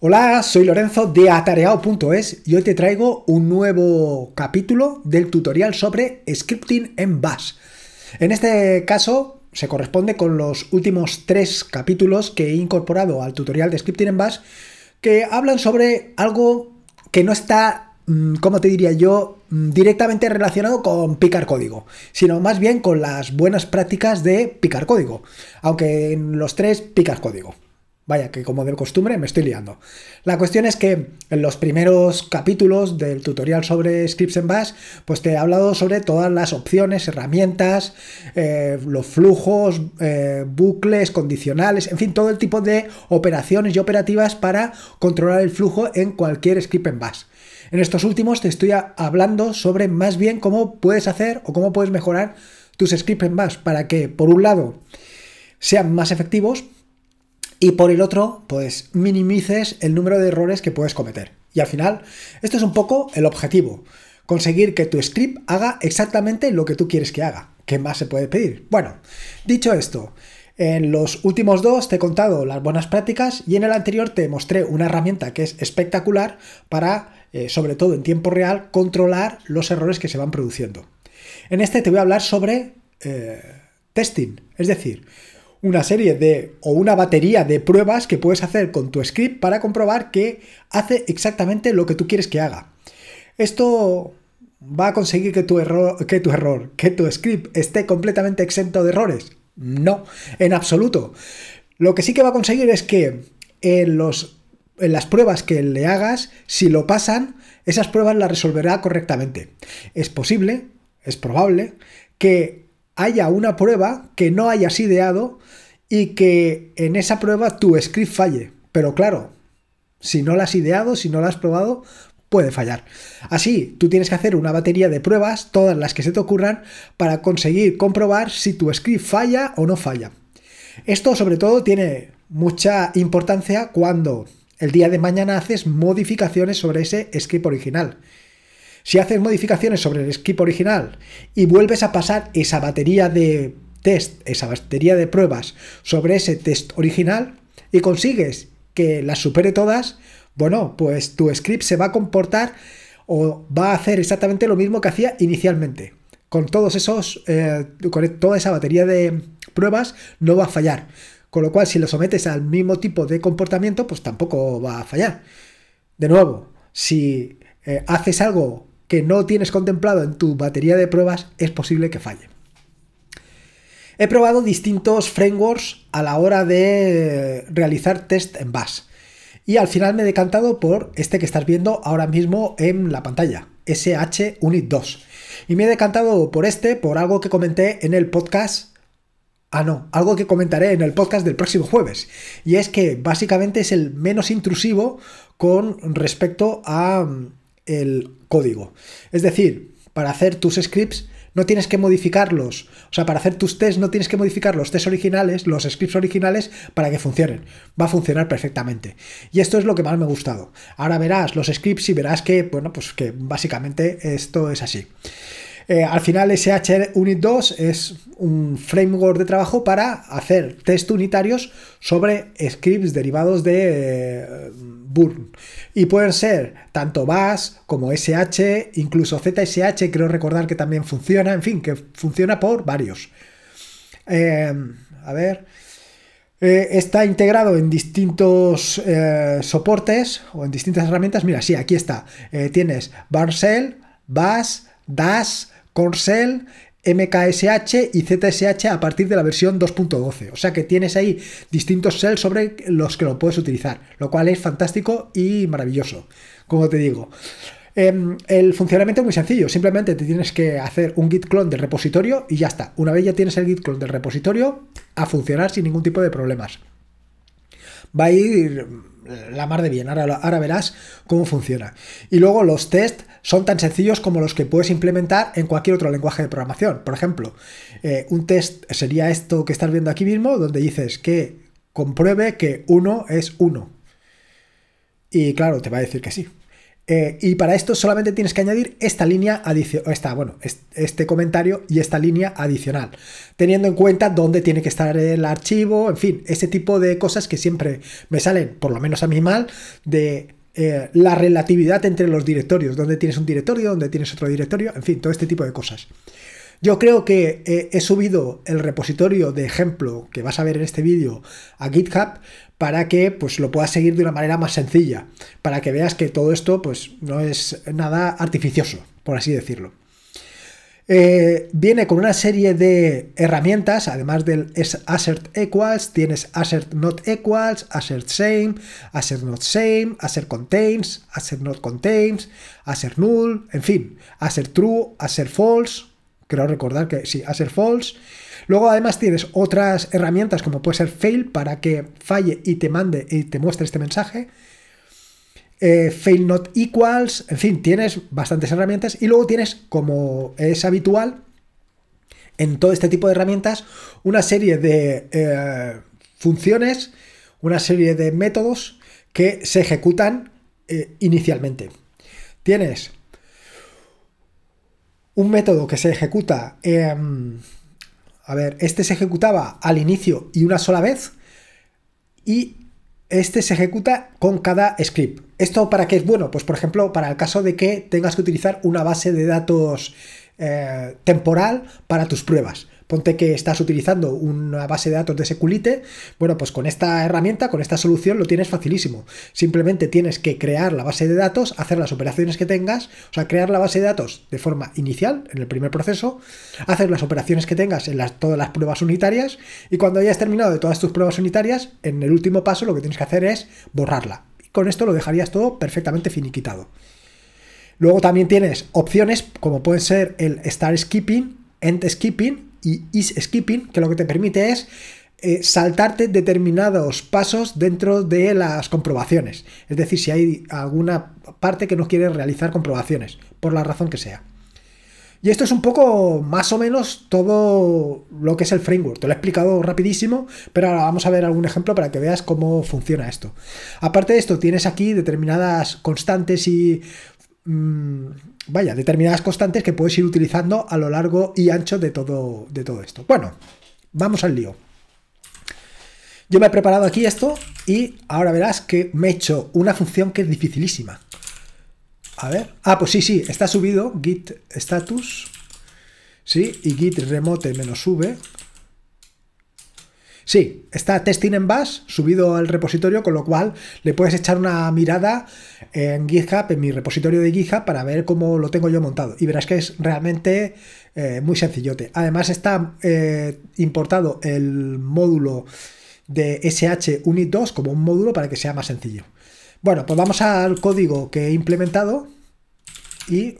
Hola, soy Lorenzo de atareado.es y hoy te traigo un nuevo capítulo del tutorial sobre scripting en Bash. En este caso se corresponde con los últimos tres capítulos que he incorporado al tutorial de scripting en Bash que hablan sobre algo que no está, mm, como te diría yo, mm, directamente relacionado con picar código, sino más bien con las buenas prácticas de picar código, aunque en los tres picas código. Vaya, que como de costumbre me estoy liando. La cuestión es que en los primeros capítulos del tutorial sobre scripts en bash, pues te he hablado sobre todas las opciones, herramientas, eh, los flujos, eh, bucles, condicionales, en fin, todo el tipo de operaciones y operativas para controlar el flujo en cualquier script en bash. En estos últimos te estoy hablando sobre más bien cómo puedes hacer o cómo puedes mejorar tus scripts en bash para que, por un lado, sean más efectivos, y por el otro, pues minimices el número de errores que puedes cometer. Y al final, esto es un poco el objetivo, conseguir que tu script haga exactamente lo que tú quieres que haga. ¿Qué más se puede pedir? Bueno, dicho esto, en los últimos dos te he contado las buenas prácticas y en el anterior te mostré una herramienta que es espectacular para, eh, sobre todo en tiempo real, controlar los errores que se van produciendo. En este te voy a hablar sobre eh, testing, es decir, una serie de o una batería de pruebas que puedes hacer con tu script para comprobar que hace exactamente lo que tú quieres que haga. Esto va a conseguir que tu error, que tu error, que tu script esté completamente exento de errores. No, en absoluto. Lo que sí que va a conseguir es que en, los, en las pruebas que le hagas, si lo pasan, esas pruebas las resolverá correctamente. Es posible, es probable que haya una prueba que no hayas ideado y que en esa prueba tu script falle. Pero claro, si no la has ideado, si no la has probado, puede fallar. Así, tú tienes que hacer una batería de pruebas, todas las que se te ocurran, para conseguir comprobar si tu script falla o no falla. Esto sobre todo tiene mucha importancia cuando el día de mañana haces modificaciones sobre ese script original. Si haces modificaciones sobre el skip original y vuelves a pasar esa batería de test, esa batería de pruebas sobre ese test original y consigues que las supere todas, bueno, pues tu script se va a comportar o va a hacer exactamente lo mismo que hacía inicialmente. Con todos esos, eh, con toda esa batería de pruebas, no va a fallar. Con lo cual, si lo sometes al mismo tipo de comportamiento, pues tampoco va a fallar. De nuevo, si eh, haces algo que no tienes contemplado en tu batería de pruebas, es posible que falle. He probado distintos frameworks a la hora de realizar test en Bash. Y al final me he decantado por este que estás viendo ahora mismo en la pantalla, SH Unit 2. Y me he decantado por este, por algo que comenté en el podcast. Ah, no, algo que comentaré en el podcast del próximo jueves. Y es que básicamente es el menos intrusivo con respecto a mm, el código. Es decir, para hacer tus scripts no tienes que modificarlos. O sea, para hacer tus tests no tienes que modificar los tests originales, los scripts originales, para que funcionen. Va a funcionar perfectamente. Y esto es lo que más me ha gustado. Ahora verás los scripts y verás que, bueno, pues que básicamente esto es así. Eh, al final, SH Unit 2 es un framework de trabajo para hacer test unitarios sobre scripts derivados de eh, y pueden ser tanto Bash como SH, incluso ZSH, creo recordar que también funciona, en fin, que funciona por varios. Em, a ver. Eh, está integrado en distintos eh, soportes o en distintas herramientas. Mira, sí, aquí está. Eh, tienes Barcel, Bash, Dash, Corsell. MKSH y ZSH a partir de la versión 2.12. O sea que tienes ahí distintos shells sobre los que lo puedes utilizar, lo cual es fantástico y maravilloso, como te digo. Em, el funcionamiento es muy sencillo, simplemente te tienes que hacer un git clone del repositorio y ya está. Una vez ya tienes el git clone del repositorio, a funcionar sin ningún tipo de problemas. Va a ir la mar de bien. Ahora, verás cómo funciona. Y luego los test son tan sencillos como los que puedes implementar en cualquier otro lenguaje de programación. Por ejemplo, eh, un test sería esto que estás viendo aquí mismo, donde dices que compruebe que 1 es 1. Y claro, te va a decir que sí. Eh, y para esto solamente tienes que añadir esta línea adicional, bueno, este comentario y esta línea adicional, teniendo en cuenta dónde tiene que estar el archivo, en fin, ese tipo de cosas que siempre me salen, por lo menos a mí mal, de eh, la relatividad entre los directorios, dónde tienes un directorio, dónde tienes otro directorio, en fin, todo este tipo de cosas. Yo creo que eh, he subido el repositorio de ejemplo que vas a ver en este vídeo a GitHub para que pues, lo puedas seguir de una manera más sencilla, para que veas que todo esto pues, no es nada artificioso, por así decirlo. Eh, viene con una serie de herramientas, además del assert equals, tienes assert not equals, assert same, assert not same, assert contains, assert not contains, assert null, en fin, assert true, assert false, creo recordar que sí, hacer false. Luego además tienes otras herramientas como puede ser fail para que falle y te mande y te muestre este mensaje. Eh, fail not equals, en fin, tienes bastantes herramientas y luego tienes, como es habitual en todo este tipo de herramientas, una serie de eh, funciones, una serie de métodos que se ejecutan eh, inicialmente. Tienes un método que se ejecuta, em, a ver, este se ejecutaba al inicio y una sola vez, y este se ejecuta con cada script. ¿Esto para qué es bueno? Pues por ejemplo, para el caso de que tengas que utilizar una base de datos eh, temporal para tus pruebas. Ponte que estás utilizando una base de datos de SQLite, bueno, pues con esta herramienta, con esta solución lo tienes facilísimo. Simplemente tienes que crear la base de datos, hacer las operaciones que tengas, o sea, crear la base de datos de forma inicial, en el primer proceso, hacer las operaciones que tengas en las, todas las pruebas unitarias y cuando hayas terminado de todas tus pruebas unitarias, en el último paso lo que tienes que hacer es borrarla. con esto lo dejarías todo perfectamente finiquitado. Luego también tienes opciones como pueden ser el start skipping, end skipping y is skipping, que lo que te permite es eh, saltarte determinados pasos dentro de las comprobaciones. Es decir, si hay alguna parte que no quiere realizar comprobaciones, por la razón que sea. Y esto es un poco más o menos todo lo que es el framework. Te lo he explicado rapidísimo, pero ahora vamos a ver algún ejemplo para que veas cómo funciona esto. Aparte de esto, tienes aquí determinadas constantes y mm, vaya, determinadas constantes que puedes ir utilizando a lo largo y ancho de todo, de todo esto. Bueno, vamos al lío. Yo me he preparado aquí esto y ahora verás que me he hecho una función que es dificilísima. A ver, ah, pues sí, sí, está subido git status, sí, y git remote menos v, Sí, está testing en bash subido al repositorio, con lo cual le puedes echar una mirada en GitHub, en mi repositorio de GitHub, para ver cómo lo tengo yo montado. Y verás que es realmente eh, muy sencillote. Además está eh, importado el módulo de SH 2 como un módulo para que sea más sencillo. Bueno, pues vamos al código que he implementado y...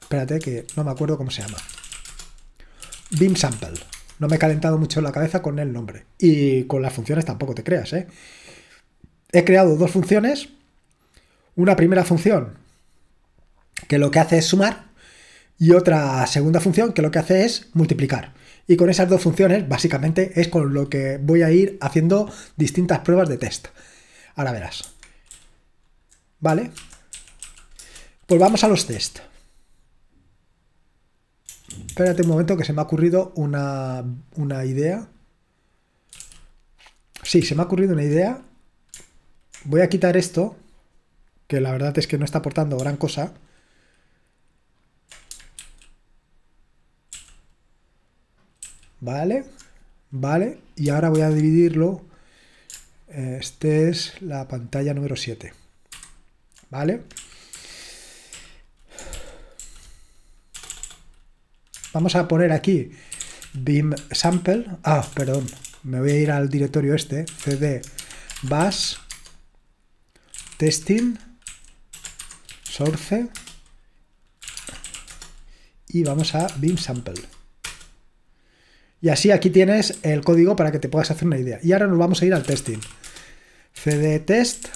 Espérate que no me acuerdo cómo se llama. Beam Sample no me he calentado mucho la cabeza con el nombre. Y con las funciones tampoco te creas, ¿eh? He creado dos funciones. Una primera función que lo que hace es sumar y otra segunda función que lo que hace es multiplicar. Y con esas dos funciones básicamente es con lo que voy a ir haciendo distintas pruebas de test. Ahora verás. Vale. Pues vamos a los test. Espérate un momento que se me ha ocurrido una, idea. Sí, se me ha ocurrido una idea. Voy a quitar esto, que la verdad es que no está aportando gran cosa. Vale, vale. Y ahora voy a dividirlo. Eh, este es la pantalla número 7. Vale. Vamos a poner aquí BIM sample. Ah, perdón, me voy a ir al directorio este, cd bash testing source y vamos a BIM sample. Y así aquí tienes el código para que te puedas hacer una idea. Y ahora nos vamos a ir al testing. cd test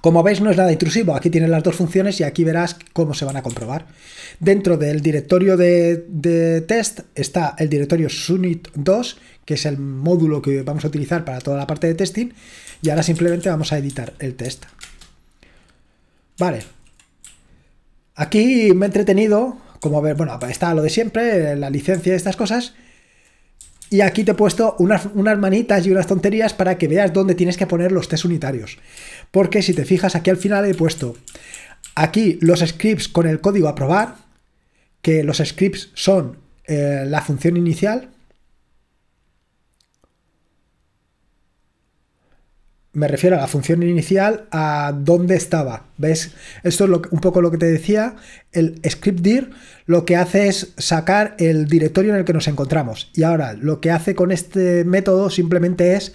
como veis no es nada intrusivo, aquí tienen las dos funciones y aquí verás cómo se van a comprobar. Dentro del directorio de, test está el directorio sunit2, que es el módulo que vamos a utilizar para toda la parte de testing, y ahora simplemente vamos a editar el test. Vale. Aquí me he entretenido, como ver, bueno, está lo de siempre, la licencia y estas cosas, y aquí te he puesto unas, manitas y unas tonterías para que veas dónde tienes que poner los test unitarios. Porque si te fijas aquí al final he puesto aquí los scripts con el código aprobar, que los scripts son eh, la función inicial, me refiero a la función inicial, a dónde estaba. ¿Ves? Esto es un poco lo que te decía. El script dir lo que hace es sacar el directorio en el que nos encontramos. Y ahora lo que hace con este método simplemente es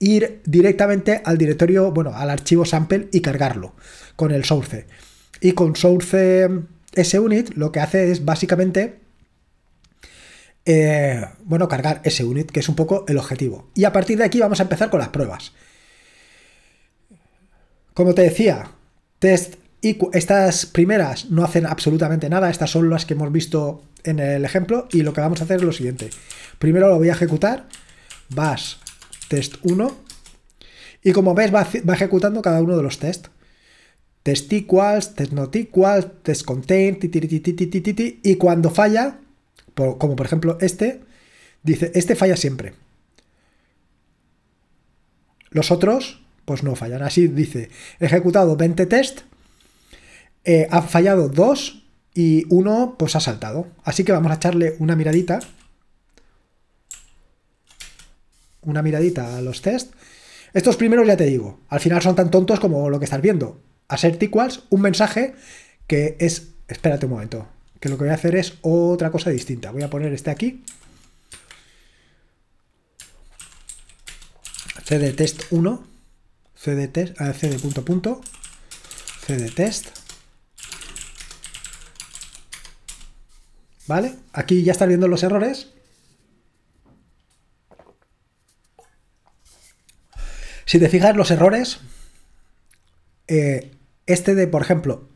ir directamente al directorio, bueno, al archivo sample y cargarlo con el source. Y con source eh, unit lo que hace es básicamente eh, bueno, cargar ese unit, que es un poco el objetivo. Y a partir de aquí vamos a empezar con las pruebas. Como te decía, test y estas primeras no hacen absolutamente nada, estas son las que hemos visto en el ejemplo y lo que vamos a hacer es lo siguiente. Primero lo voy a ejecutar, vas test 1 y como ves va, ejecutando cada uno de los test. Test equals, test not equals, test contain, y cuando falla como por ejemplo este, dice, este falla siempre. Los otros, pues no fallan. Así dice, he ejecutado 20 test, eh, han fallado 2 y uno pues ha saltado. Así que vamos a echarle una miradita. Una miradita a los test. Estos primeros ya te digo, al final son tan tontos como lo que estás viendo. Assert equals, un mensaje que es... Espérate un momento, que lo que voy a hacer es otra cosa distinta. Voy a poner este aquí. cd test 1, cd test, ah, cd punto punto, cd test. ¿Vale? Aquí ya estás viendo los errores. Si te fijas los errores, eh, este de, por ejemplo,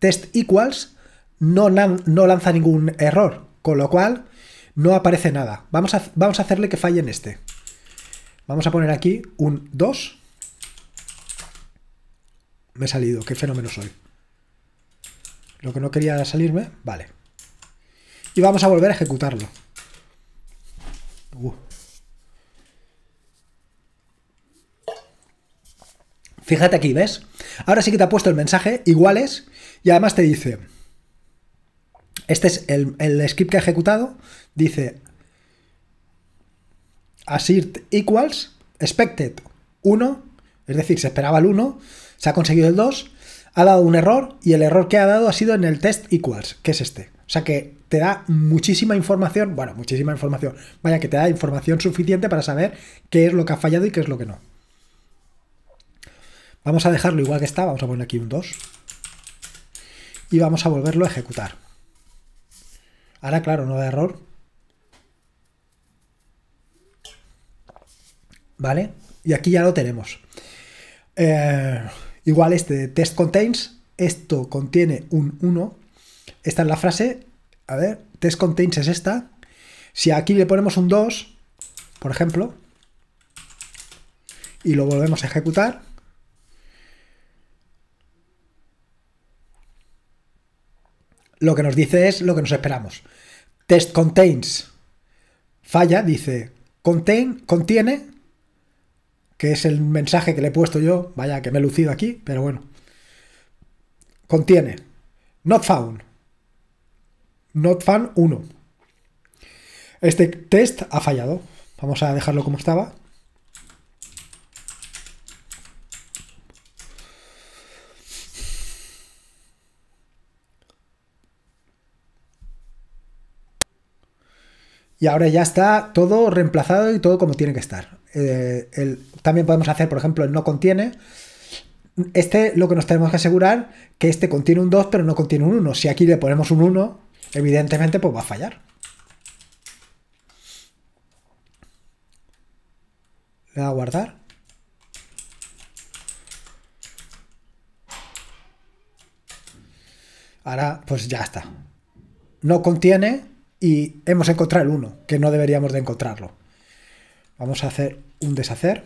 test equals no, lanza ningún error, con lo cual no aparece nada. Vamos a, vamos a hacerle que falle en este. Vamos a poner aquí un 2. Me he salido, qué fenómeno soy. Lo que no quería salirme, vale. Y vamos a volver a ejecutarlo. Uh. Fíjate aquí, ¿ves? Ahora sí que te ha puesto el mensaje iguales y además te dice... Este es el, script que ha ejecutado. Dice assert equals expected 1, es decir, se esperaba el 1, se ha conseguido el 2, ha dado un error y el error que ha dado ha sido en el test equals, que es este. O sea que te da muchísima información, bueno, muchísima información, vaya que te da información suficiente para saber qué es lo que ha fallado y qué es lo que no. Vamos a dejarlo igual que está, vamos a poner aquí un 2 y vamos a volverlo a ejecutar. Ahora, claro, no da error. ¿Vale? Y aquí ya lo tenemos. Eh, igual este test contains, esto contiene un 1. Esta es la frase. A ver, test contains es esta. Si aquí le ponemos un 2, por ejemplo, y lo volvemos a ejecutar, lo que nos dice es lo que nos esperamos. Test contains falla, dice contain, contiene, que es el mensaje que le he puesto yo, vaya que me he lucido aquí, pero bueno. Contiene not found. Not found 1. Este test ha fallado. Vamos a dejarlo como estaba. Y ahora ya está todo reemplazado y todo como tiene que estar. Eh, también podemos hacer, por ejemplo, el no contiene. Este lo que nos tenemos que asegurar que este contiene un 2 pero no contiene un 1. Si aquí le ponemos un 1, evidentemente pues va a fallar. Le voy a guardar. Ahora pues ya está. No contiene y hemos encontrado el 1, que no deberíamos de encontrarlo. Vamos a hacer un deshacer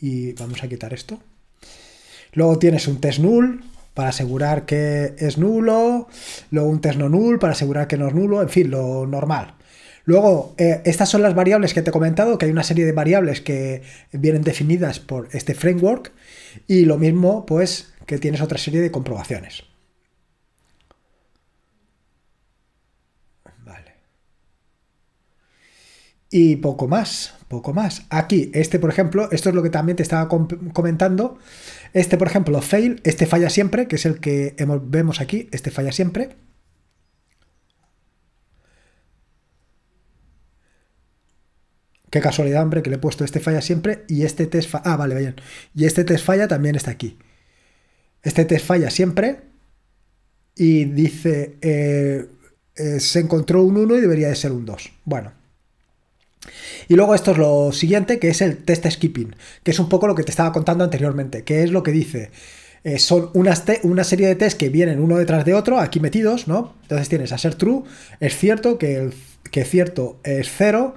y vamos a quitar esto. Luego tienes un test null para asegurar que es nulo, luego un test no null para asegurar que no es nulo, en fin, lo normal. Luego, eh, estas son las variables que te he comentado, que hay una serie de variables que vienen definidas por este framework y lo mismo, pues, que tienes otra serie de comprobaciones. Vale. Y poco más, poco más. Aquí, este por ejemplo, esto es lo que también te estaba comentando. Este por ejemplo, fail, este falla siempre, que es el que vemos aquí, este falla siempre. Qué casualidad, hombre, que le he puesto este falla siempre y este test falla. Ah, vale, vayan. Y este test falla también está aquí. Este test falla siempre y dice eh, eh, se encontró un 1 y debería de ser un 2. Bueno. Y luego esto es lo siguiente, que es el test skipping, que es un poco lo que te estaba contando anteriormente, que es lo que dice. Eh, son unas una serie de test que vienen uno detrás de otro, aquí metidos, ¿no? Entonces tienes a ser true, es cierto que, el, que cierto es cero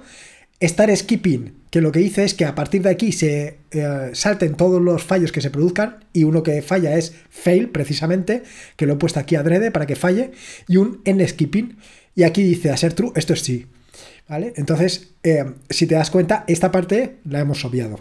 estar Skipping, que lo que dice es que a partir de aquí se eh, salten todos los fallos que se produzcan, y uno que falla es fail, precisamente, que lo he puesto aquí adrede para que falle, y un end skipping, y aquí dice a ser true, esto es sí. ¿Vale? Entonces, eh, si te das cuenta, esta parte la hemos obviado.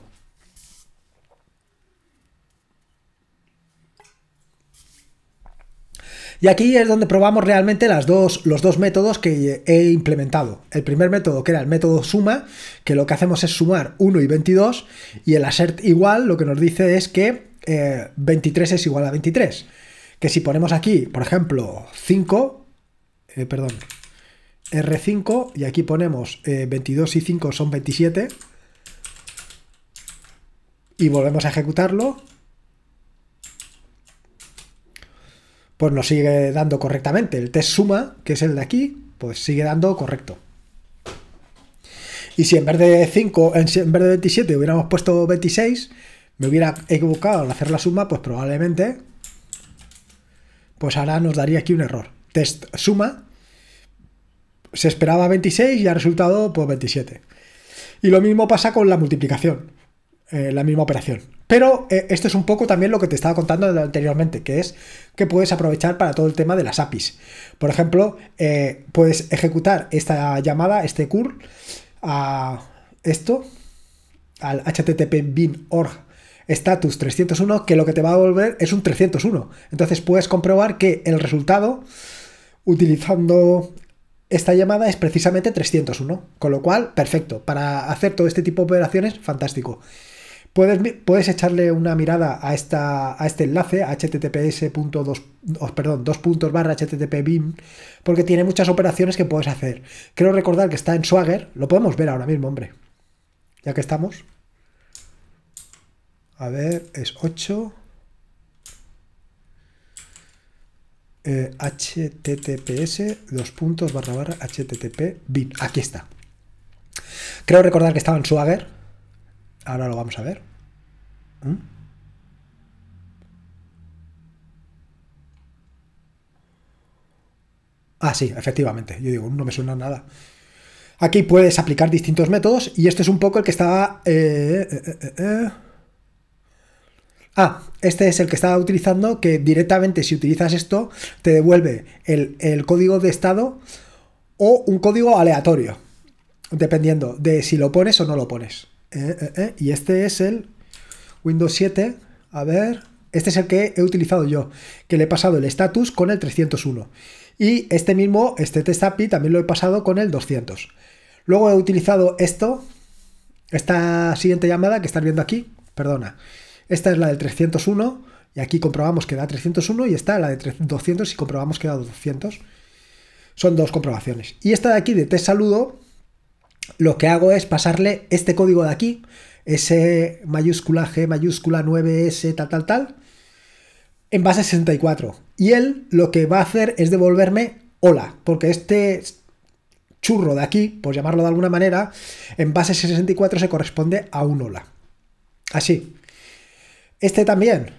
Y aquí es donde probamos realmente las dos, los dos métodos que he implementado. El primer método, que era el método suma, que lo que hacemos es sumar 1 y 22, y el assert igual lo que nos dice es que 23 eh, es igual a 23. Que si ponemos aquí, por ejemplo, 5, eh, perdón, R5, y aquí ponemos 22 eh, y 5 son 27, y volvemos a ejecutarlo, pues nos sigue dando correctamente. El test suma, que es el de aquí, pues sigue dando correcto. Y si en vez de 5, en vez de 27 hubiéramos puesto 26, me hubiera equivocado al hacer la suma, pues probablemente, pues ahora nos daría aquí un error. Test suma, se esperaba 26 y ha resultado pues 27. Y lo mismo pasa con la multiplicación, eh, la misma operación. Pero eh, esto es un poco también lo que te estaba contando anteriormente, que es que puedes aprovechar para todo el tema de las APIs. Por ejemplo, eh, puedes ejecutar esta llamada, este curl, a esto, al http binorg status 301, que lo que te va a devolver es un 301. Entonces puedes comprobar que el resultado, utilizando esta llamada es precisamente 301, con lo cual, perfecto, para hacer todo este tipo de operaciones, fantástico. Puedes, echarle una mirada a, esta, a este enlace, a https. Oh, perdón, dos barra http porque tiene muchas operaciones que puedes hacer. Creo recordar que está en Swagger, lo podemos ver ahora mismo, hombre. Ya que estamos. A ver, es 8. Eh, https dos puntos barra http aquí está creo recordar que estaba en Swagger ahora lo vamos a ver ¿Mm? Ah, sí, efectivamente. Yo digo, no me suena nada. Aquí puedes aplicar distintos métodos y este es un poco el que estaba... Eh, eh, eh, ah, este es el que estaba utilizando que directamente si utilizas esto te devuelve el, el código de estado o un código aleatorio, dependiendo de si lo pones o no lo pones. y este es el Windows 7, a ver, este es el que he utilizado yo, que le he pasado el status con el 301. Y este mismo, este test API, también lo he pasado con el 200. Luego he utilizado esto, esta siguiente llamada que estás viendo aquí, perdona, esta es la del 301 y aquí comprobamos que da 301 y esta la de 200 y comprobamos que da 200. Son dos comprobaciones. Y esta de aquí de test saludo, lo que hago es pasarle este código de aquí, S mayúscula, G mayúscula, 9S, tal, tal, tal, en base 64. Y él lo que va a hacer es devolverme hola, porque este churro de aquí, por llamarlo de alguna manera, en base 64 se corresponde a un hola. Así. Este también.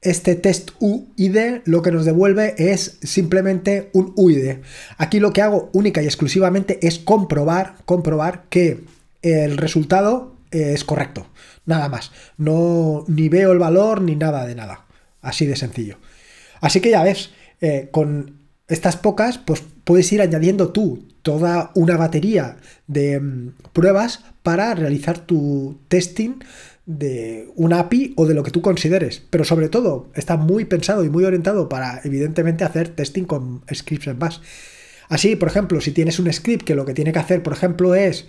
Este test UID lo que nos devuelve es simplemente un UID. Aquí lo que hago única y exclusivamente es comprobar, comprobar que el resultado eh, es correcto. Nada más. No, ni veo el valor ni nada de nada. Así de sencillo. Así que ya ves, eh, con estas pocas, pues puedes ir añadiendo tú toda una batería de mm, pruebas para realizar tu testing de un API o de lo que tú consideres. Pero sobre todo, está muy pensado y muy orientado para, evidentemente, hacer testing con scripts en bash. Así, por ejemplo, si tienes un script que lo que tiene que hacer, por ejemplo, es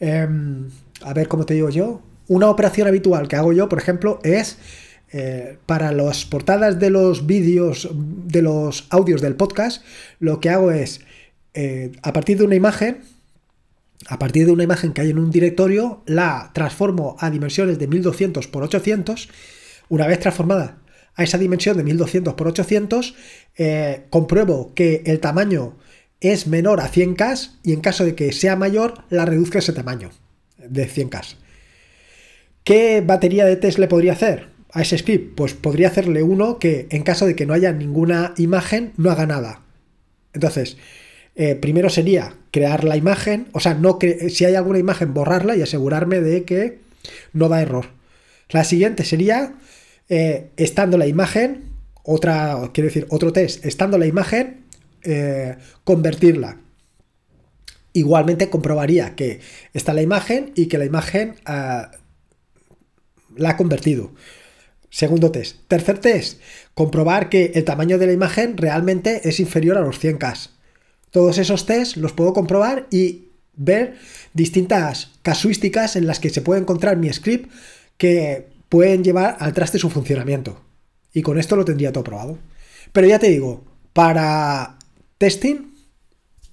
Em, a ver cómo te digo yo, una operación habitual que hago yo, por ejemplo, es eh, para las portadas de los vídeos, de los audios del podcast, lo que hago es, eh, a partir de una imagen, a partir de una imagen que hay en un directorio, la transformo a dimensiones de 1200 por 800. Una vez transformada a esa dimensión de 1200 por 800, eh, compruebo que el tamaño es menor a 100K y en caso de que sea mayor, la reduzca ese tamaño de 100K. ¿Qué batería de test le podría hacer a ese script? Pues podría hacerle uno que en caso de que no haya ninguna imagen, no haga nada. Entonces, eh, primero sería crear la imagen, o sea, no si hay alguna imagen, borrarla y asegurarme de que no da error. La siguiente sería, eh, estando la imagen, otra, quiero decir, otro test, estando la imagen, eh, convertirla. Igualmente comprobaría que está la imagen y que la imagen ah, la ha convertido. Segundo test. Tercer test, comprobar que el tamaño de la imagen realmente es inferior a los 100K. Todos esos tests los puedo comprobar y ver distintas casuísticas en las que se puede encontrar mi script que pueden llevar al traste su funcionamiento. Y con esto lo tendría todo probado. Pero ya te digo, para testing,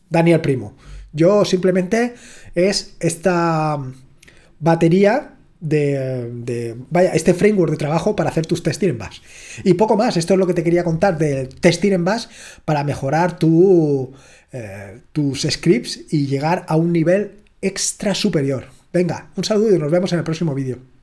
Daniel Primo. Yo simplemente es esta batería de, vaya, este framework de trabajo para hacer tus testing en Bash. Y poco más, esto es lo que te quería contar del testing en Bash para mejorar eh, tus scripts y llegar a un nivel extra superior. Venga, un saludo y nos vemos en el próximo vídeo.